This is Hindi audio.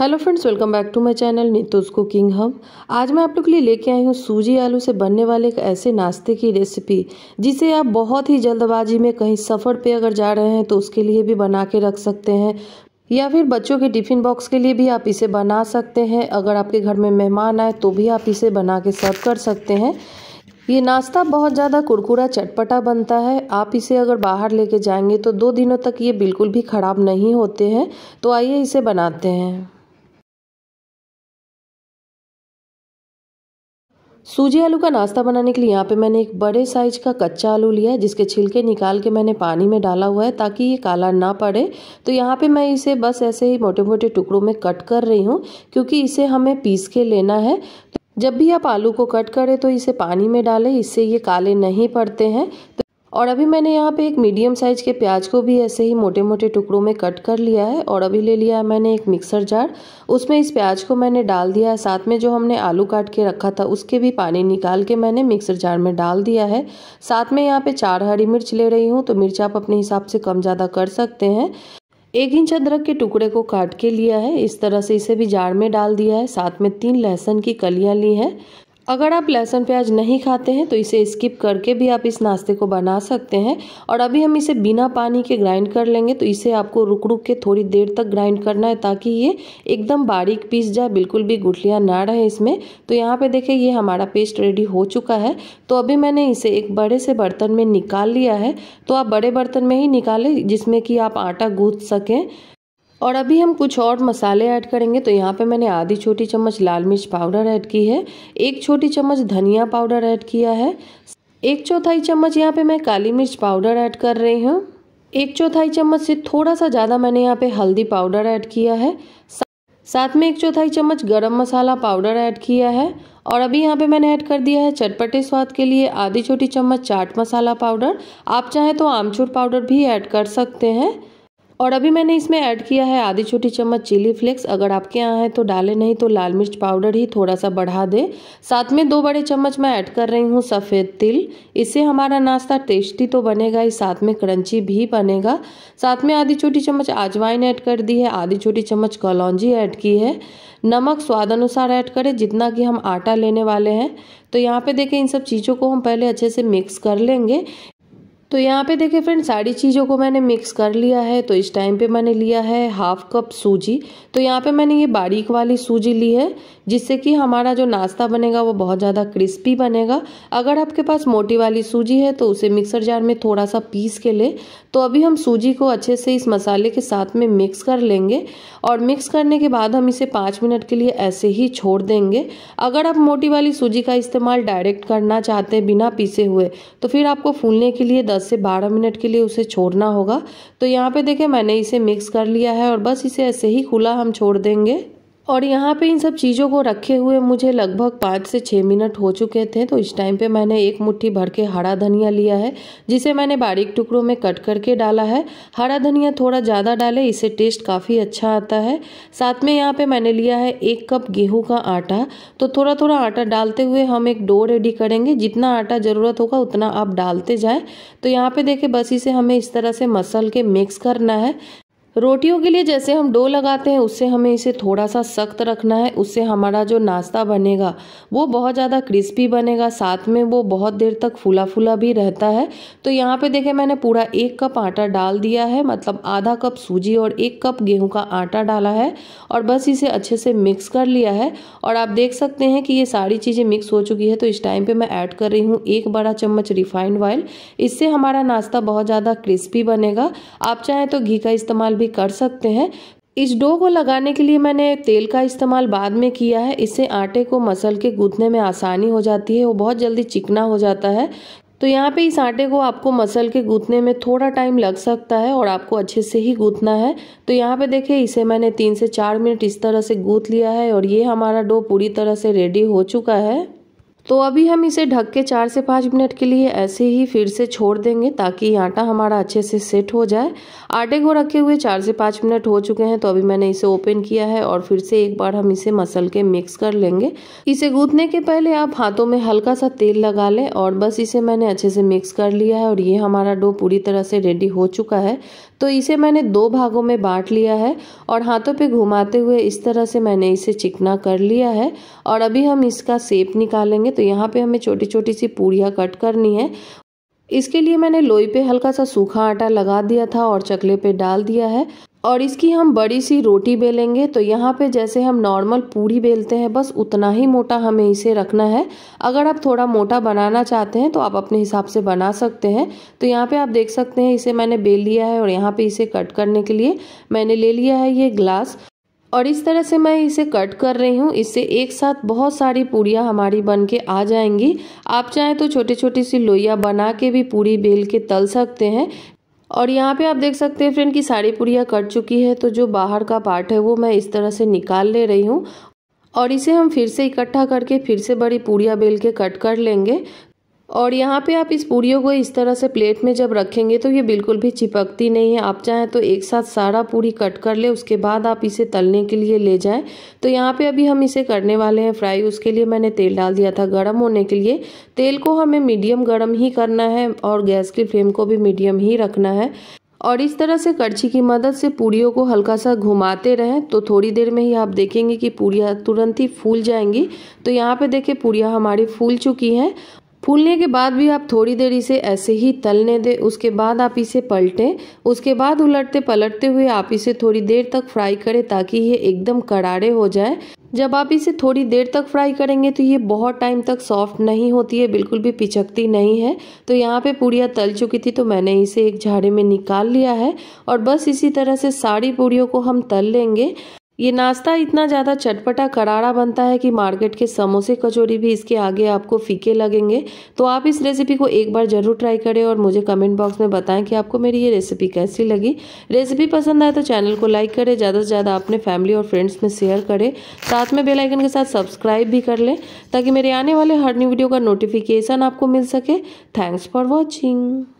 hello friends welcome back to my channel Neetu's cooking hub आज मैं आप लोग के लिए लेके आई हूँ सूजी आलू से बनने वाले एक ऐसे नाश्ते की रेसिपी जिसे आप बहुत ही जल्दबाजी में कहीं सफ़र पे अगर जा रहे हैं तो उसके लिए भी बना के रख सकते हैं या फिर बच्चों के टिफ़िन बॉक्स के लिए भी आप इसे बना सकते हैं अगर आपके घर में मेहमान आए तो भी आप इसे बना के सर्व कर सकते हैं ये नाश्ता बहुत ज़्यादा कुरकुरा चटपटा बनता है आप इसे अगर बाहर लेके जाएंगे तो दो दिनों तक ये बिल्कुल भी ख़राब नहीं होते हैं तो आइए इसे बनाते हैं सूजी आलू का नाश्ता बनाने के लिए यहाँ पे मैंने एक बड़े साइज का कच्चा आलू लिया है जिसके छिलके निकाल के मैंने पानी में डाला हुआ है ताकि ये काला ना पड़े तो यहाँ पे मैं इसे बस ऐसे ही मोटे मोटे टुकड़ों में कट कर रही हूँ क्योंकि इसे हमें पीस के लेना है जब भी आप आलू को कट करें तो इसे पानी में डालें इससे ये काले नहीं पड़ते हैं तो और अभी मैंने यहाँ पे एक मीडियम साइज के प्याज को भी ऐसे ही मोटे मोटे टुकड़ों में कट कर लिया है और अभी ले लिया है मैंने एक मिक्सर जार उसमें इस प्याज को मैंने डाल दिया है साथ में जो हमने आलू काट के रखा था उसके भी पानी निकाल के मैंने मिक्सर जार में डाल दिया है साथ में यहाँ पे चार हरी मिर्च ले रही हूँ तो मिर्च आप अपने हिसाब से कम ज़्यादा कर सकते हैं एक इंच अदरक के टुकड़े को काट के लिया है इस तरह से इसे भी जार में डाल दिया है साथ में तीन लहसुन की कलियाँ ली हैं अगर आप लहसुन प्याज नहीं खाते हैं तो इसे स्किप करके भी आप इस नाश्ते को बना सकते हैं और अभी हम इसे बिना पानी के ग्राइंड कर लेंगे तो इसे आपको रुक रुक के थोड़ी देर तक ग्राइंड करना है ताकि ये एकदम बारीक पीस जाए बिल्कुल भी गुठलियाँ ना रहे इसमें तो यहाँ पे देखिए ये हमारा पेस्ट रेडी हो चुका है तो अभी मैंने इसे एक बड़े से बर्तन में निकाल लिया है तो आप बड़े बर्तन में ही निकालें जिसमें कि आप आटा गूँथ सकें और अभी हम कुछ और मसाले ऐड करेंगे तो यहाँ पे मैंने आधी छोटी चम्मच लाल मिर्च पाउडर ऐड की है एक छोटी चम्मच धनिया पाउडर ऐड किया है एक चौथाई चम्मच यहाँ पे मैं काली मिर्च पाउडर ऐड कर रही हूँ एक चौथाई चम्मच से थोड़ा सा ज़्यादा मैंने यहाँ पे हल्दी पाउडर ऐड किया है साथ में एक चौथाई चम्मच गरम मसाला पाउडर ऐड किया है और अभी यहाँ पे मैंने ऐड कर दिया है चटपटे स्वाद के लिए आधी छोटी चम्मच चाट मसाला पाउडर आप चाहें तो आमचूर पाउडर भी ऐड कर सकते हैं और अभी मैंने इसमें ऐड किया है आधी छोटी चम्मच चिली फ्लेक्स अगर आपके यहाँ है तो डाले नहीं तो लाल मिर्च पाउडर ही थोड़ा सा बढ़ा दे साथ में दो बड़े चम्मच मैं ऐड कर रही हूँ सफ़ेद तिल इससे हमारा नाश्ता टेस्टी तो बनेगा ही साथ में क्रंची भी बनेगा साथ में आधी छोटी चम्मच आजवाइन ऐड कर दी है आधी छोटी चम्मच कलौजी ऐड की है नमक स्वाद अनुसार ऐड करें जितना कि हम आटा लेने वाले हैं तो यहाँ पे देखें इन सब चीज़ों को हम पहले अच्छे से मिक्स कर लेंगे तो यहाँ पे देखिए फ्रेंड सारी चीज़ों को मैंने मिक्स कर लिया है तो इस टाइम पे मैंने लिया है हाफ कप सूजी तो यहाँ पे मैंने ये बारीक वाली सूजी ली है जिससे कि हमारा जो नाश्ता बनेगा वो बहुत ज़्यादा क्रिस्पी बनेगा अगर आपके पास मोटी वाली सूजी है तो उसे मिक्सर जार में थोड़ा सा पीस के ले तो अभी हम सूजी को अच्छे से इस मसाले के साथ में मिक्स कर लेंगे और मिक्स करने के बाद हम इसे पाँच मिनट के लिए ऐसे ही छोड़ देंगे अगर आप मोटी वाली सूजी का इस्तेमाल डायरेक्ट करना चाहते हैं बिना पीसे हुए तो फिर आपको फूलने के लिए दस से बारह मिनट के लिए उसे छोड़ना होगा तो यहाँ पे देखें मैंने इसे मिक्स कर लिया है और बस इसे ऐसे ही खुला हम छोड़ देंगे और यहाँ पे इन सब चीज़ों को रखे हुए मुझे लगभग पाँच से छः मिनट हो चुके थे तो इस टाइम पे मैंने एक मुट्ठी भर के हरा धनिया लिया है जिसे मैंने बारीक टुकड़ों में कट करके डाला है हरा धनिया थोड़ा ज़्यादा डाले इससे टेस्ट काफ़ी अच्छा आता है साथ में यहाँ पे मैंने लिया है एक कप गेहूँ का आटा तो थोड़ा थोड़ा आटा डालते हुए हम एक डो रेडी करेंगे जितना आटा ज़रूरत होगा उतना आप डालते जाएँ तो यहाँ पर देखें बस इसे हमें इस तरह से मसल के मिक्स करना है रोटियों के लिए जैसे हम डो लगाते हैं उससे हमें इसे थोड़ा सा सख्त रखना है उससे हमारा जो नाश्ता बनेगा वो बहुत ज़्यादा क्रिस्पी बनेगा साथ में वो बहुत देर तक फूला फूला भी रहता है तो यहाँ पे देखें मैंने पूरा एक कप आटा डाल दिया है मतलब आधा कप सूजी और एक कप गेहूँ का आटा डाला है और बस इसे अच्छे से मिक्स कर लिया है और आप देख सकते हैं कि ये सारी चीज़ें मिक्स हो चुकी है तो इस टाइम पर मैं ऐड कर रही हूँ एक बड़ा चम्मच रिफाइंड ऑयल इससे हमारा नाश्ता बहुत ज़्यादा क्रिस्पी बनेगा आप चाहें तो घी का इस्तेमाल भी भी कर सकते हैं इस डो को लगाने के लिए मैंने तेल का इस्तेमाल बाद में किया है इससे आटे को मसल के गूंथने में आसानी हो जाती है वो बहुत जल्दी चिकना हो जाता है तो यहाँ पे इस आटे को आपको मसल के गूंथने में थोड़ा टाइम लग सकता है और आपको अच्छे से ही गूंथना है तो यहाँ पे देखिए इसे मैंने तीन से चार मिनट इस तरह से गूंथ लिया है और ये हमारा डो पूरी तरह से रेडी हो चुका है तो अभी हम इसे ढक के चार से पाँच मिनट के लिए ऐसे ही फिर से छोड़ देंगे ताकि आटा हमारा अच्छे से सेट हो जाए आटे को रखे हुए चार से पाँच मिनट हो चुके हैं तो अभी मैंने इसे ओपन किया है और फिर से एक बार हम इसे मसल के मिक्स कर लेंगे इसे गूंथने के पहले आप हाथों में हल्का सा तेल लगा लें और बस इसे मैंने अच्छे से मिक्स कर लिया है और ये हमारा डो पूरी तरह से रेडी हो चुका है तो इसे मैंने दो भागों में बांट लिया है और हाथों पर घुमाते हुए इस तरह से मैंने इसे चिकना कर लिया है और अभी हम इसका सेप निकालेंगे तो यहाँ पे हमें छोटी छोटी सी पूड़ियाँ कट करनी है इसके लिए मैंने लोई पे हल्का सा सूखा आटा लगा दिया था और चकले पे डाल दिया है और इसकी हम बड़ी सी रोटी बेलेंगे तो यहाँ पे जैसे हम नॉर्मल पूरी बेलते हैं बस उतना ही मोटा हमें इसे रखना है अगर आप थोड़ा मोटा बनाना चाहते हैं तो आप अपने हिसाब से बना सकते हैं तो यहाँ पे आप देख सकते हैं इसे मैंने बेल लिया है और यहाँ पे इसे कट करने के लिए मैंने ले लिया है ये ग्लास और इस तरह से मैं इसे कट कर रही हूँ इससे एक साथ बहुत सारी पूड़ियाँ हमारी बन के आ जाएंगी आप चाहें तो छोटी छोटी सी लोइया बना के भी पूरी बेल के तल सकते हैं और यहाँ पे आप देख सकते हैं फ्रेंड कि सारी पूड़ियाँ कट चुकी है तो जो बाहर का पार्ट है वो मैं इस तरह से निकाल ले रही हूँ और इसे हम फिर से इकट्ठा करके फिर से बड़ी पूड़ियाँ बेल के कट कर लेंगे और यहाँ पे आप इस पूरियों को इस तरह से प्लेट में जब रखेंगे तो ये बिल्कुल भी चिपकती नहीं है आप चाहें तो एक साथ सारा पूरी कट कर ले उसके बाद आप इसे तलने के लिए ले जाएं तो यहाँ पे अभी हम इसे करने वाले हैं फ्राई उसके लिए मैंने तेल डाल दिया था गर्म होने के लिए तेल को हमें मीडियम गर्म ही करना है और गैस की फ्लेम को भी मीडियम ही रखना है और इस तरह से करछी की मदद से पूरी को हल्का सा घुमाते रहें तो थोड़ी देर में ही आप देखेंगे कि पूड़ियाँ तुरंत ही फूल जाएंगी तो यहाँ पे देखें पूड़ियाँ हमारी फूल चुकी हैं फूलने के बाद भी आप थोड़ी देर इसे ऐसे ही तलने दें उसके बाद आप इसे पलटें उसके बाद उलटते पलटते हुए आप इसे थोड़ी देर तक फ्राई करें ताकि ये एकदम करारे हो जाए जब आप इसे थोड़ी देर तक फ्राई करेंगे तो ये बहुत टाइम तक सॉफ्ट नहीं होती है बिल्कुल भी पिचकती नहीं है तो यहाँ पे पूड़ियाँ तल चुकी थी तो मैंने इसे एक झाड़े में निकाल लिया है और बस इसी तरह से सारी पूड़ियों को हम तल लेंगे ये नाश्ता इतना ज़्यादा चटपटा करारा बनता है कि मार्केट के समोसे कचौरी भी इसके आगे आपको फीके लगेंगे तो आप इस रेसिपी को एक बार ज़रूर ट्राई करें और मुझे कमेंट बॉक्स में बताएं कि आपको मेरी ये रेसिपी कैसी लगी रेसिपी पसंद आए तो चैनल को लाइक करें ज़्यादा से ज़्यादा अपने फैमिली और फ्रेंड्स में शेयर करें साथ में बेलाइकन के साथ सब्सक्राइब भी कर लें ताकि मेरे आने वाले हर न्यू वीडियो का नोटिफिकेशन आपको मिल सके थैंक्स फॉर वॉचिंग